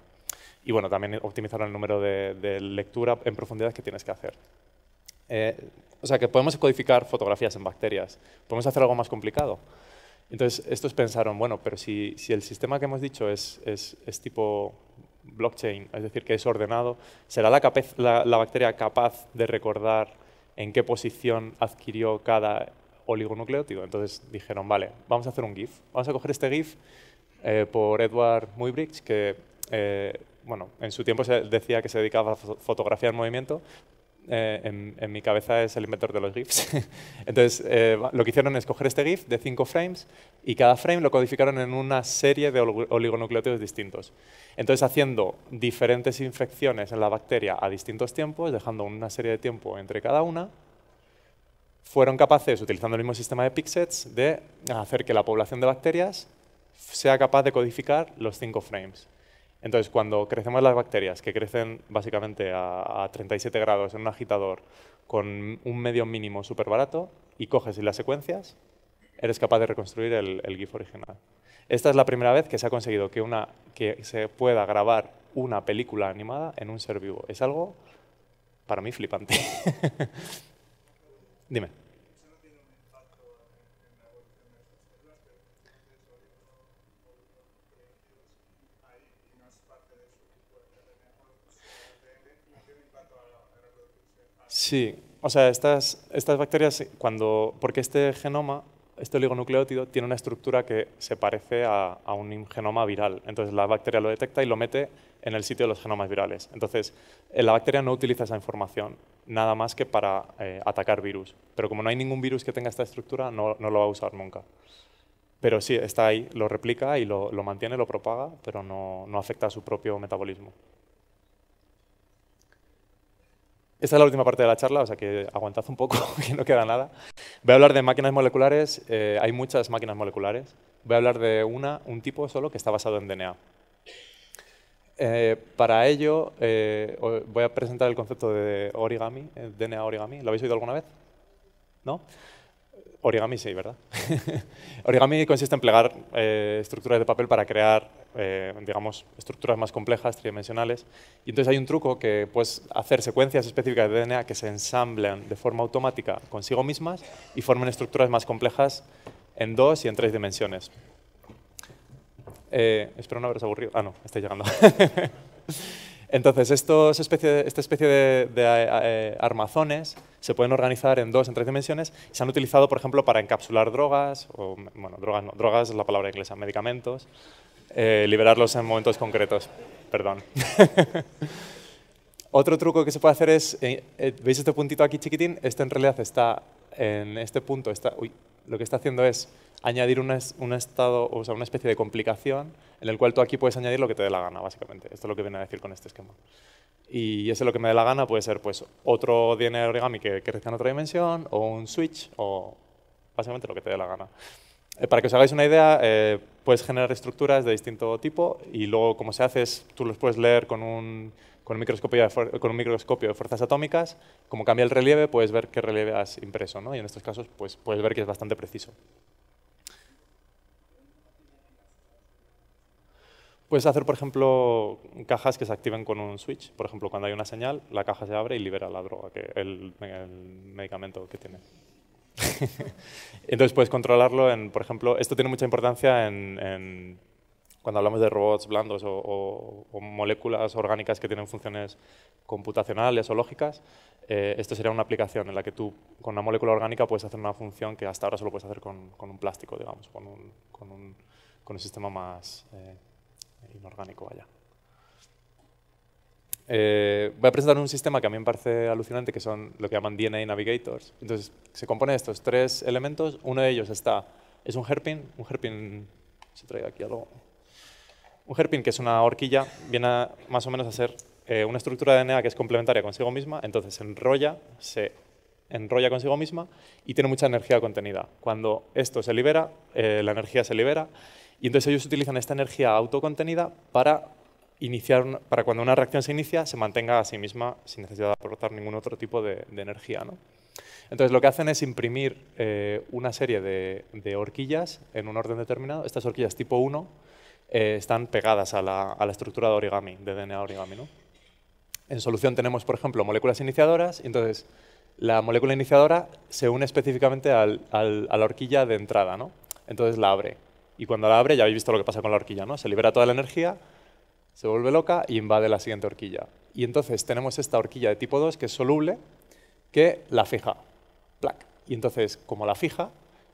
Y bueno, también optimizaron el número de, lectura en profundidad que tienes que hacer. Eh, o sea, que podemos codificar fotografías en bacterias. Podemos hacer algo más complicado. Entonces, estos pensaron, bueno, pero si, si el sistema que hemos dicho es, es, tipo blockchain, es decir, que es ordenado, ¿será la, la, bacteria capaz de recordar en qué posición adquirió cada oligonucleótido? Entonces dijeron, vale, vamos a hacer un GIF. Vamos a coger este GIF eh, por Edward Muybridge, que eh, bueno, en su tiempo se decía que se dedicaba a fotografía eh, en movimiento, en, mi cabeza es el inventor de los GIFs. Entonces, eh, lo que hicieron es coger este GIF de cinco frames y cada frame lo codificaron en una serie de oligonucleótidos distintos. Entonces, haciendo diferentes infecciones en la bacteria a distintos tiempos, dejando una serie de tiempo entre cada una, fueron capaces, utilizando el mismo sistema de pixets, de hacer que la población de bacterias sea capaz de codificar los cinco frames. Entonces, cuando crecemos las bacterias, que crecen básicamente a, 37 grados en un agitador con un medio mínimo súper barato y coges las secuencias, eres capaz de reconstruir el, el, GIF original. Esta es la primera vez que se ha conseguido que, una, que se pueda grabar una película animada en un ser vivo. Es algo, para mí, flipante. Dime. Sí, o sea, estas, bacterias, cuando, porque este genoma, este oligonucleótido, tiene una estructura que se parece a, un genoma viral. Entonces la bacteria lo detecta y lo mete en el sitio de los genomas virales. Entonces eh, la bacteria no utiliza esa información nada más que para eh, atacar virus. Pero como no hay ningún virus que tenga esta estructura, no, lo va a usar nunca. Pero sí, está ahí, lo replica y lo, mantiene, lo propaga, pero no afecta a su propio metabolismo. Esta es la última parte de la charla, o sea que aguantad un poco, que no queda nada. Voy a hablar de máquinas moleculares. Eh, hay muchas máquinas moleculares. Voy a hablar de una, un tipo solo, que está basado en DNA. Eh, para ello, eh, voy a presentar el concepto de origami, DNA origami. ¿Lo habéis oído alguna vez? ¿No? Origami sí, ¿verdad? origami consiste en plegar eh, estructuras de papel para crear, eh, digamos, estructuras más complejas, tridimensionales. Y entonces hay un truco que puedes hacer secuencias específicas de DNA que se ensamblan de forma automática consigo mismas y formen estructuras más complejas en dos y en tres dimensiones. Eh, espero no haberos aburrido. Ah, no, estoy llegando. entonces, especie, esta especie de armazones se pueden organizar en dos, en tres dimensiones. se han utilizado, por ejemplo, para encapsular drogas, o, bueno, drogas no, drogas es la palabra inglesa, medicamentos, eh, liberarlos en momentos concretos. Perdón. Otro truco que se puede hacer es, eh, eh, ¿veis este puntito aquí chiquitín? Este en realidad está, en este punto, está, lo que está haciendo es añadir un, estado, o sea, una especie de complicación en el cual tú aquí puedes añadir lo que te dé la gana, básicamente. Esto es lo que viene a decir con este esquema y eso es lo que me dé la gana, puede ser pues otro DNA origami que, crezca en otra dimensión, o un switch, o básicamente lo que te dé la gana. Eh, para que os hagáis una idea, eh, puedes generar estructuras de distinto tipo y luego como se hace tú los puedes leer con un, microscopio, de con un microscopio de fuerzas atómicas, como cambia el relieve puedes ver qué relieve has impreso, ¿no? y en estos casos pues, puedes ver que es bastante preciso. Puedes hacer, por ejemplo, cajas que se activen con un switch. Por ejemplo, cuando hay una señal, la caja se abre y libera la droga, que el, medicamento que tiene. Entonces puedes controlarlo en, por ejemplo, esto tiene mucha importancia en, cuando hablamos de robots blandos o, moléculas orgánicas que tienen funciones computacionales o lógicas. Eh, esto sería una aplicación en la que tú con una molécula orgánica puedes hacer una función que hasta ahora solo puedes hacer con, un plástico, digamos, con un, con un, sistema más... Eh, eh, inorgánico, allá. Eh, voy a presentar un sistema que a mí me parece alucinante, que son lo que llaman DNA Navigators. Entonces, se compone de estos tres elementos. Uno de ellos está, es un hairpin, un hairpin, se trae aquí algo. Un hairpin, que es una horquilla, viene más o menos a ser eh, una estructura de DNA que es complementaria consigo misma, entonces se enrolla, se enrolla consigo misma y tiene mucha energía contenida. Cuando esto se libera, la energía se libera y entonces ellos utilizan esta energía autocontenida para iniciar, para cuando una reacción se inicia, se mantenga a sí misma sin necesidad de aportar ningún otro tipo de, energía. Entonces lo que hacen es imprimir eh, una serie de, horquillas en un orden determinado. Estas horquillas tipo 1 eh, están pegadas a la, estructura de origami, de DNA origami. ¿no? En solución tenemos, por ejemplo, moléculas iniciadoras. Y Entonces la molécula iniciadora se une específicamente a la horquilla de entrada. Entonces la abre y cuando la abre ya habéis visto lo que pasa con la horquilla, ¿no? Se libera toda la energía, se vuelve loca y invade la siguiente horquilla. Y entonces tenemos esta horquilla de tipo 2 que es soluble, que la fija. Plac. Y entonces, como la fija,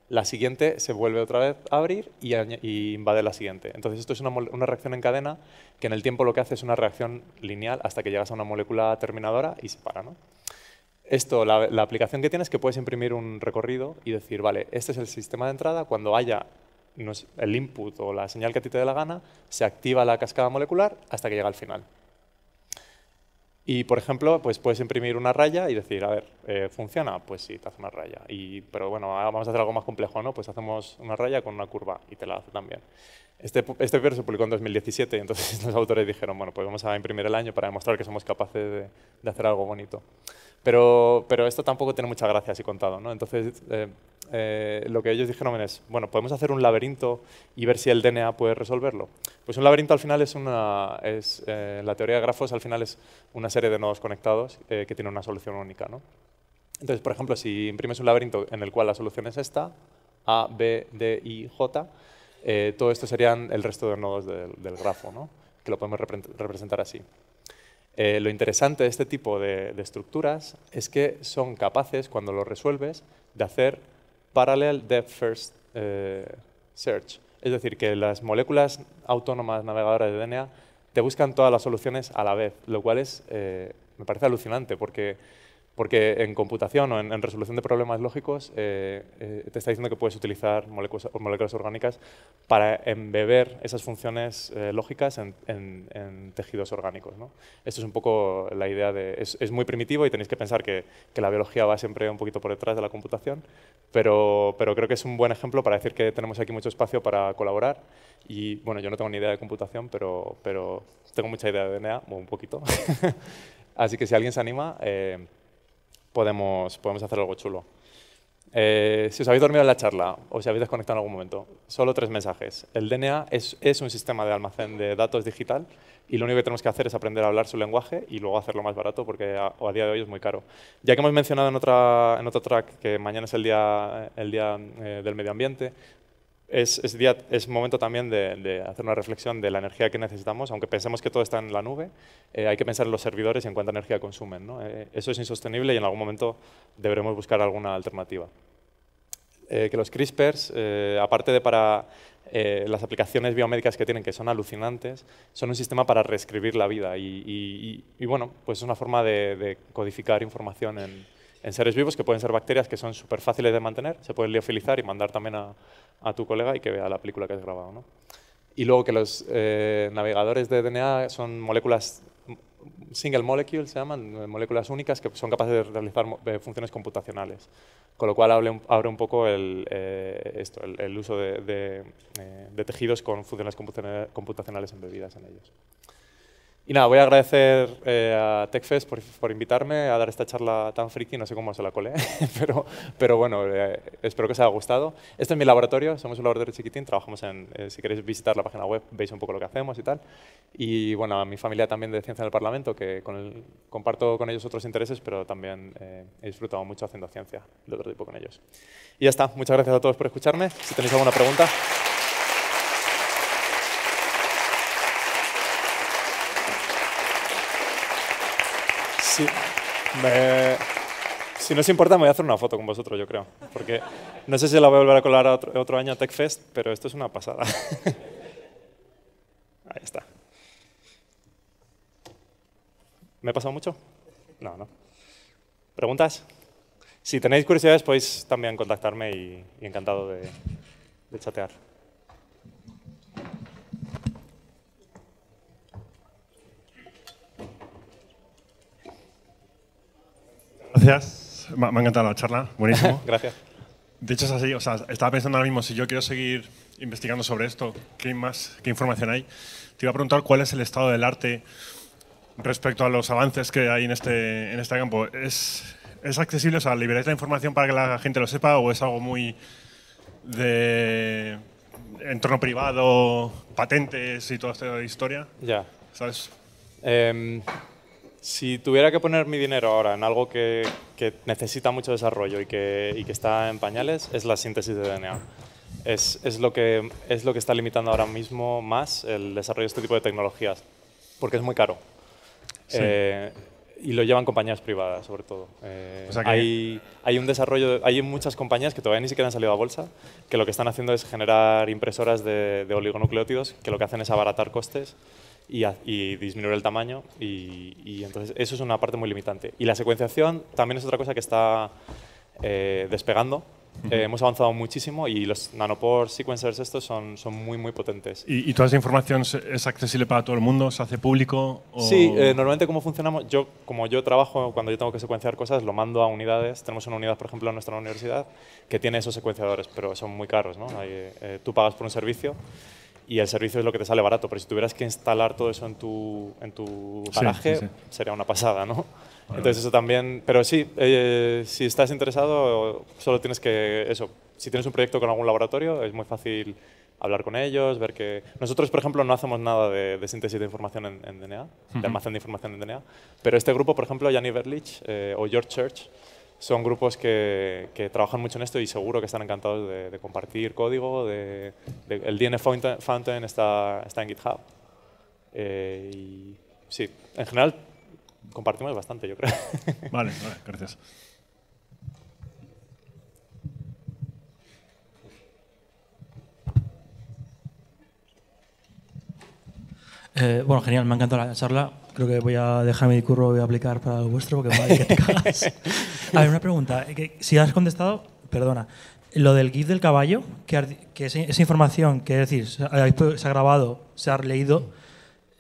la siguiente se vuelve otra vez a abrir y, invade la siguiente. Entonces esto es una, reacción en cadena que en el tiempo lo que hace es una reacción lineal hasta que llegas a una molécula terminadora y se para. ¿no? Esto, la, la aplicación que tienes es que puedes imprimir un recorrido y decir, vale, este es el sistema de entrada, cuando haya el input o la señal que a ti te dé la gana, se activa la cascada molecular hasta que llega al final. Y, por ejemplo, pues puedes imprimir una raya y decir, a ver, eh, ¿funciona? Pues sí, te hace una raya. Y, pero bueno, ah, vamos a hacer algo más complejo, ¿no? Pues hacemos una raya con una curva y te la hace también. Este, este se publicó en 2017 y entonces los autores dijeron, bueno, pues vamos a imprimir el año para demostrar que somos capaces de, hacer algo bonito. Pero, pero esto tampoco tiene mucha gracia así contado, ¿no? Entonces, eh, eh, lo que ellos dijeron es, bueno, podemos hacer un laberinto y ver si el DNA puede resolverlo. Pues un laberinto al final es una, es, eh, la teoría de grafos al final es una serie de nodos conectados eh, que tienen una solución única. Entonces, por ejemplo, si imprimes un laberinto en el cual la solución es esta, A, B, D, I, J, todo esto serían el resto de nodos del, grafo, ¿no? que lo podemos representar así. lo interesante de este tipo de, estructuras es que son capaces, cuando lo resuelves, de hacer Parallel Depth First eh, Search. Es decir, que las moléculas autónomas navegadoras de DNA te buscan todas las soluciones a la vez, lo cual es, eh, me parece alucinante, porque porque en computación o en, resolución de problemas lógicos eh, eh, te está diciendo que puedes utilizar moléculas, moléculas orgánicas para embeber esas funciones eh, lógicas en, tejidos orgánicos. Esto es un poco la idea de... Es, muy primitivo y tenéis que pensar que, la biología va siempre un poquito por detrás de la computación, pero, pero creo que es un buen ejemplo para decir que tenemos aquí mucho espacio para colaborar y, bueno, yo no tengo ni idea de computación, pero, pero tengo mucha idea de DNA, un poquito. Así que si alguien se anima podemos, hacer algo chulo. Eh, si os habéis dormido en la charla o si habéis desconectado en algún momento, solo tres mensajes. El DNA es, un sistema de almacén de datos digital y lo único que tenemos que hacer es aprender a hablar su lenguaje y luego hacerlo más barato porque a, día de hoy es muy caro. Ya que hemos mencionado en, otra, en otro track que mañana es el día, el día eh, del medio ambiente, es, día, es momento también de, hacer una reflexión de la energía que necesitamos, aunque pensemos que todo está en la nube, eh, hay que pensar en los servidores y en cuánta energía consumen. ¿no? Eh, eso es insostenible y en algún momento deberemos buscar alguna alternativa. Eh, que los CRISPRs, aparte de para las aplicaciones biomédicas que tienen, que son alucinantes, son un sistema para reescribir la vida y, bueno, pues es una forma de codificar información en, en seres vivos, que pueden ser bacterias que son súper fáciles de mantener, se pueden liofilizar y mandar también a, a, tu colega y que vea la película que has grabado. ¿no? Y luego que los eh, navegadores de DNA son moléculas single molecule, se llaman, eh, moléculas únicas que son capaces de realizar eh, funciones computacionales. Con lo cual abre un, poco el, esto, el, uso de, de, de, tejidos con funciones computacionales embebidas en ellos. Y nada, voy a agradecer eh, a TechFest por, por, invitarme a dar esta charla tan friki, no sé cómo se la colé, pero, pero bueno, eh, espero que os haya gustado. Este es mi laboratorio, somos un laboratorio chiquitín, trabajamos en, eh, si queréis visitar la página web, veis un poco lo que hacemos y tal. Y bueno, a mi familia también de Ciencia en el Parlamento, que con comparto con ellos otros intereses, pero también he disfrutado mucho haciendo ciencia de otro tipo con ellos. Y ya está, muchas gracias a todos por escucharme. Si tenéis alguna pregunta... Si no os importa, me voy a hacer una foto con vosotros, yo creo. Porque no sé si la voy a volver a colar otro, año a TechFest, pero esto es una pasada. Ahí está. ¿Me he pasado mucho? No, no. ¿Preguntas? Si tenéis curiosidades, podéis también contactarme y, encantado de chatear. Gracias. Me ha encantado la charla. Buenísimo. Gracias. De hecho, es así. O sea, estaba pensando ahora mismo, si yo quiero seguir investigando sobre esto, ¿qué más, qué información hay? Te iba a preguntar cuál es el estado del arte respecto a los avances que hay en este, en este campo. ¿Es, ¿Es accesible? O sea, ¿liberáis la información para que la gente lo sepa o es algo muy de entorno privado, patentes y toda esta historia? Ya. ¿Sabes? Em, si tuviera que poner mi dinero ahora en algo que, necesita mucho desarrollo y que, está en pañales, es la síntesis de DNA. Es, lo que, es lo que está limitando ahora mismo más el desarrollo de este tipo de tecnologías, porque es muy caro. Eh, y lo llevan compañías privadas, sobre todo. Eh, hay, un desarrollo, hay muchas compañías que todavía ni siquiera han salido a bolsa, que lo que están haciendo es generar impresoras de oligonucleótidos, que lo que hacen es abaratar costes y, disminuir el tamaño y, entonces eso es una parte muy limitante. Y la secuenciación también es otra cosa que está eh, despegando. Eh, hemos avanzado muchísimo y los nanopore sequencers estos son, son muy, muy potentes. ¿Y, toda esa información es accesible para todo el mundo? ¿Se hace público? Sí, eh, normalmente como funcionamos, yo, como yo trabajo, cuando yo tengo que secuenciar cosas, lo mando a unidades. Tenemos una unidad, por ejemplo, en nuestra universidad que tiene esos secuenciadores, pero son muy caros. ¿no? tú pagas por un servicio y el servicio es lo que te sale barato, pero si tuvieras que instalar todo eso en tu, en tu garaje, sería una pasada, ¿no? Entonces eso también, pero sí, eh, si estás interesado, solo tienes que, eso, si tienes un proyecto con algún laboratorio, es muy fácil hablar con ellos, ver que... Nosotros, por ejemplo, no hacemos nada de, síntesis de información en, DNA, de almacén de información en DNA, pero este grupo, por ejemplo, Yanni Berlich eh, o George Church, son grupos que, trabajan mucho en esto y seguro que están encantados de, compartir código. el DNF Fountain está, en GitHub. Eh, sí, en general compartimos bastante, yo creo. Vale, vale, gracias. Eh, bueno, genial, me ha encantado la charla. Creo que voy a dejar mi curro voy a aplicar para el vuestro porque vale que te A ver, una pregunta. Eh, si has contestado, perdona. Lo del GIF del caballo, que, esa, información, que es decir, se ha, grabado, se ha leído,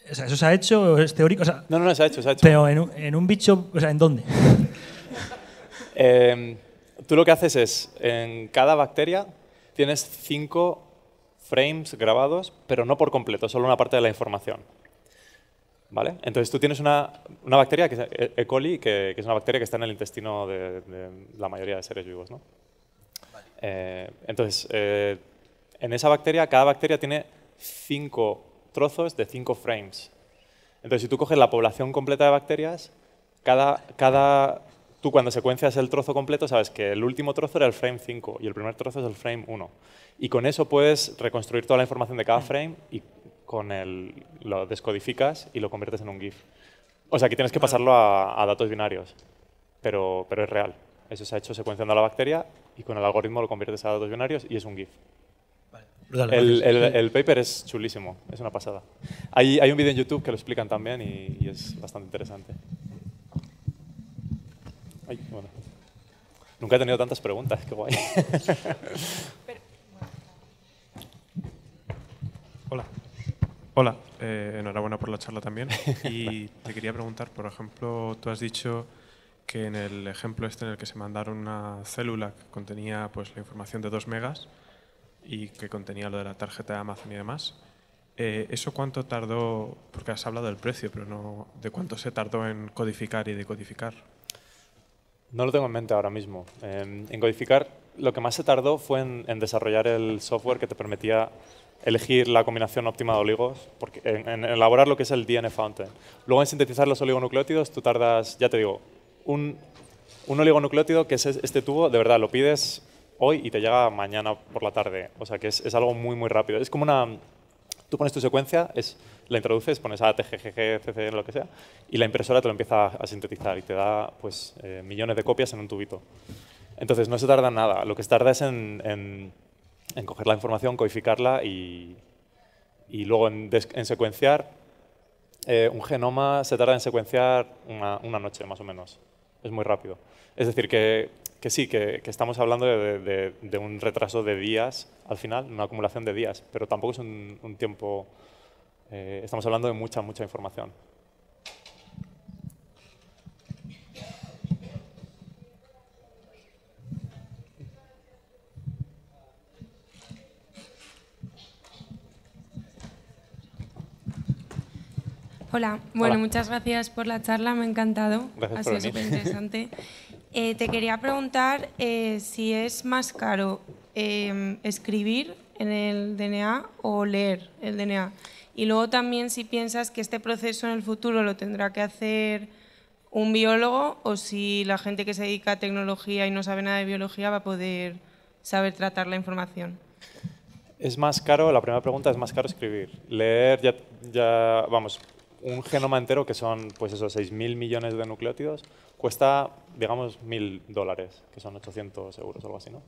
¿eso se ha hecho? ¿Es teórico? no, no, no, se ha hecho, se ha hecho. Pero en un, en bicho, o sea, ¿en dónde? Em, tú lo que haces es, en cada bacteria tienes cinco frames grabados, pero no por completo, solo una parte de la información. Entonces tú tienes una, bacteria, que es E. e-, e. coli, que, es una bacteria que está en el intestino de, la mayoría de seres vivos. ¿no? Eh, entonces, eh, en esa bacteria, cada bacteria tiene cinco trozos de cinco frames. Entonces, si tú coges la población completa de bacterias, cada, cada, tú cuando secuencias el trozo completo sabes que el último trozo era el frame 5 y el primer trozo es el frame 1. Y con eso puedes reconstruir toda la información de cada frame y con el, lo descodificas y lo conviertes en un GIF. O sea, aquí tienes que pasarlo a, datos binarios, pero, pero es real. Eso se ha hecho secuenciando a la bacteria y con el algoritmo lo conviertes a datos binarios y es un GIF. El, paper es chulísimo, es una pasada. Hay, hay un vídeo en YouTube que lo explican también y, es bastante interesante. Nunca he tenido tantas preguntas, qué guay. Pero, Hola, eh, enhorabuena por la charla también. Y te quería preguntar, por ejemplo, tú has dicho que en el ejemplo este en el que se mandaron una célula que contenía pues, la información de 2 megas y que contenía lo de la tarjeta de Amazon y demás, eh, ¿eso cuánto tardó? Porque has hablado del precio, pero no de cuánto se tardó en codificar y decodificar. No lo tengo en mente ahora mismo. Em, en codificar, lo que más se tardó fue en, en desarrollar el software que te permitía elegir la combinación óptima de oligos, porque en, elaborar lo que es el DNA fountain. Luego en sintetizar los oligonucleótidos tú tardas, ya te digo, un, un oligonucleótido que es este tubo, de verdad, lo pides hoy y te llega mañana por la tarde. O sea que es, es algo muy, muy rápido. Es como una... Tú pones tu secuencia, es, la introduces, pones A, T, G, lo que sea, y la impresora te lo empieza a sintetizar y te da pues, eh, millones de copias en un tubito. Entonces no se tarda nada. Lo que se tarda es en, en en coger la información, codificarla y, y luego en, secuenciar. Eh, un genoma se tarda en secuenciar una, noche, más o menos. Es muy rápido. Es decir, que, sí, que, estamos hablando de, un retraso de días al final, una acumulación de días, pero tampoco es un, tiempo... Eh, estamos hablando de mucha, mucha información. Hola, bueno, muchas gracias por la charla, me ha encantado, gracias ha sido súper interesante. Eh, te quería preguntar eh, si es más caro eh, escribir en el DNA o leer el DNA. Y luego también si piensas que este proceso en el futuro lo tendrá que hacer un biólogo o si la gente que se dedica a tecnología y no sabe nada de biología va a poder saber tratar la información. Es más caro, la primera pregunta es más caro escribir. Leer ya, ya vamos, un genoma entero, que son pues esos 6.000 millones de nucleótidos, cuesta, digamos, 1.000 dólares, que son 800 euros o algo así, ¿no?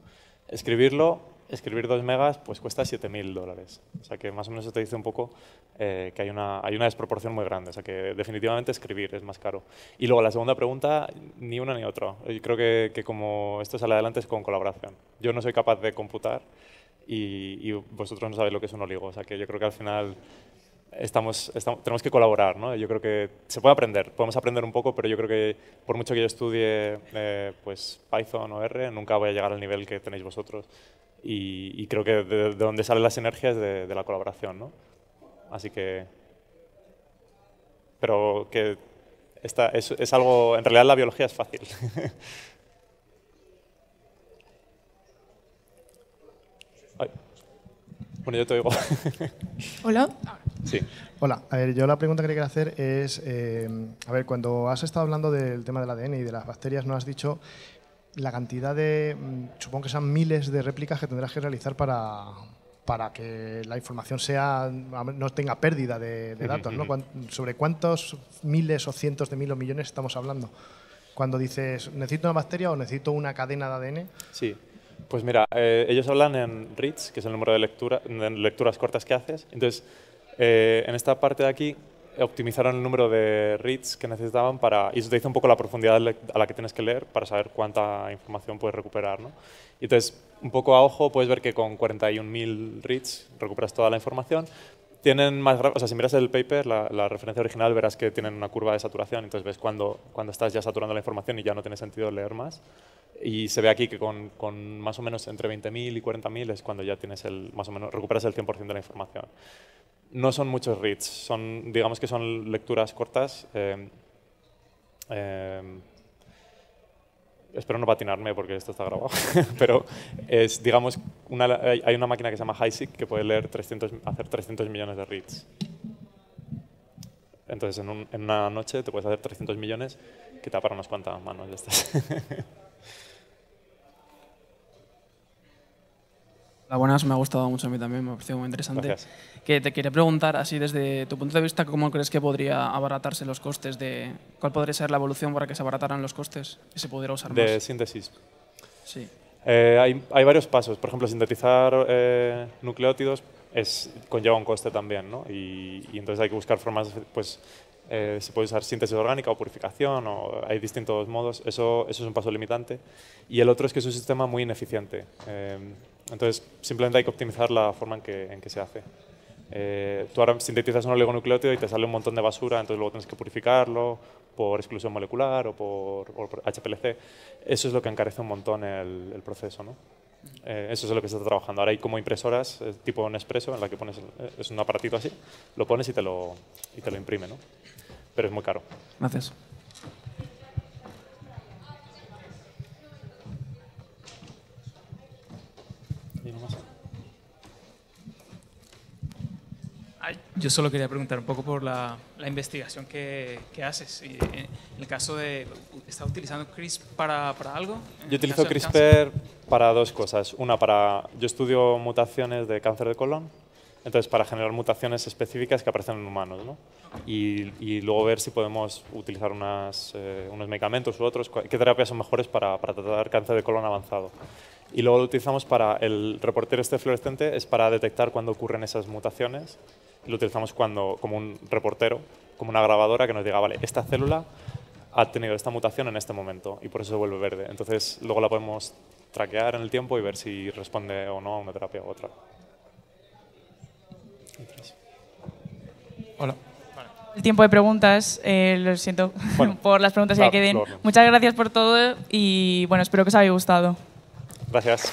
Escribirlo, escribir dos megas, pues cuesta 7.000 dólares. O sea que más o menos se te dice un poco eh, que hay una, hay una desproporción muy grande. O sea que definitivamente escribir es más caro. Y luego la segunda pregunta, ni una ni otra. Yo creo que, como esto sale adelante es con colaboración. Yo no soy capaz de computar y, y vosotros no sabéis lo que es un oligo. O sea que yo creo que al final estamos, tenemos que colaborar. ¿no? Yo creo que se puede aprender, podemos aprender un poco, pero yo creo que por mucho que yo estudie eh, pues Python o R, nunca voy a llegar al nivel que tenéis vosotros. Y, creo que de, donde salen las energías de, de la colaboración. ¿no? Así que... Pero que es, algo... En realidad la biología es fácil. Ay. Bueno, Hola. Sí. Hola, a ver, yo la pregunta que quería hacer es, eh, a ver, cuando has estado hablando del tema del ADN y de las bacterias, no has dicho la cantidad de, mm, supongo que sean miles de réplicas que tendrás que realizar para, que la información sea no tenga pérdida de, datos, ¿no? ¿Sobre cuántos miles o cientos de mil o millones estamos hablando? Cuando dices, necesito una bacteria o necesito una cadena de ADN. Sí, pues mira, eh, ellos hablan en reads, que es el número de, de lecturas cortas que haces. Entonces, eh, en esta parte de aquí optimizaron el número de reads que necesitaban para, y te dice un poco la profundidad a la que tienes que leer para saber cuánta información puedes recuperar. ¿no? Y entonces, un poco a ojo, puedes ver que con 41.000 reads recuperas toda la información, tienen más, o sea, si miras el paper, la, referencia original, verás que tienen una curva de saturación, entonces ves cuando, cuando estás ya saturando la información y ya no tiene sentido leer más. Y se ve aquí que con, con más o menos entre 20.000 y 40.000 es cuando ya tienes el, más o menos, recuperas el 100% de la información. No son muchos reads, son, digamos que son lecturas cortas. Eh, eh espero no patinarme porque esto está grabado, pero es, digamos, hay una máquina que se llama HiSeq que puede leer 300, hacer 300 millones de reads. Entonces, en, una noche te puedes hacer 300 millones que te para unas cuantas manos. estás. Hola, buenas, me ha gustado mucho a mí también, me ha parecido muy interesante. Que te quiere preguntar, así desde tu punto de vista, ¿cómo crees que podría abaratarse los costes? De, ¿Cuál podría ser la evolución para que se abarataran los costes y se pudiera usar más? De síntesis. Sí. Eh, hay, hay, varios pasos. Por ejemplo, sintetizar eh, nucleótidos es, conlleva un coste también, ¿no? Y, entonces hay que buscar formas, pues, eh, se puede usar síntesis orgánica o purificación, o hay distintos modos. Eso, eso es un paso limitante. Y el otro es que es un sistema muy ineficiente. Entonces, simplemente hay que optimizar la forma en que, se hace. Eh, tú ahora sintetizas un oligonucleótido y te sale un montón de basura, entonces luego tienes que purificarlo por exclusión molecular o por, HPLC. Eso es lo que encarece un montón el, proceso. Eh, eso es lo que se está trabajando. Ahora hay como impresoras eh, tipo tipo expreso, en la que pones, es un aparatito así, lo pones y te lo, y te lo imprime. ¿no? Pero es muy caro. Gracias. Yo solo quería preguntar un poco por la, investigación que, haces. Eh, en el caso de, ¿estás utilizando CRISPR para, para algo? Yo utilizo CRISPR para dos cosas. Una, para yo estudio mutaciones de cáncer de colon, entonces para generar mutaciones específicas que aparecen en humanos, ¿no? y, luego ver si podemos utilizar eh, unos medicamentos u otros, qué terapias son mejores para, para tratar cáncer de colon avanzado y luego lo utilizamos para el reportero este fluorescente es para detectar cuando ocurren esas mutaciones lo utilizamos cuando, como un reportero, como una grabadora que nos diga, vale, esta célula ha tenido esta mutación en este momento y por eso se vuelve verde. Entonces luego la podemos traquear en el tiempo y ver si responde o no a una terapia u otra. Hola. El tiempo de preguntas, eh, lo siento por las preguntas claro, que queden. Muchas gracias por todo y bueno, espero que os haya gustado. Gracias.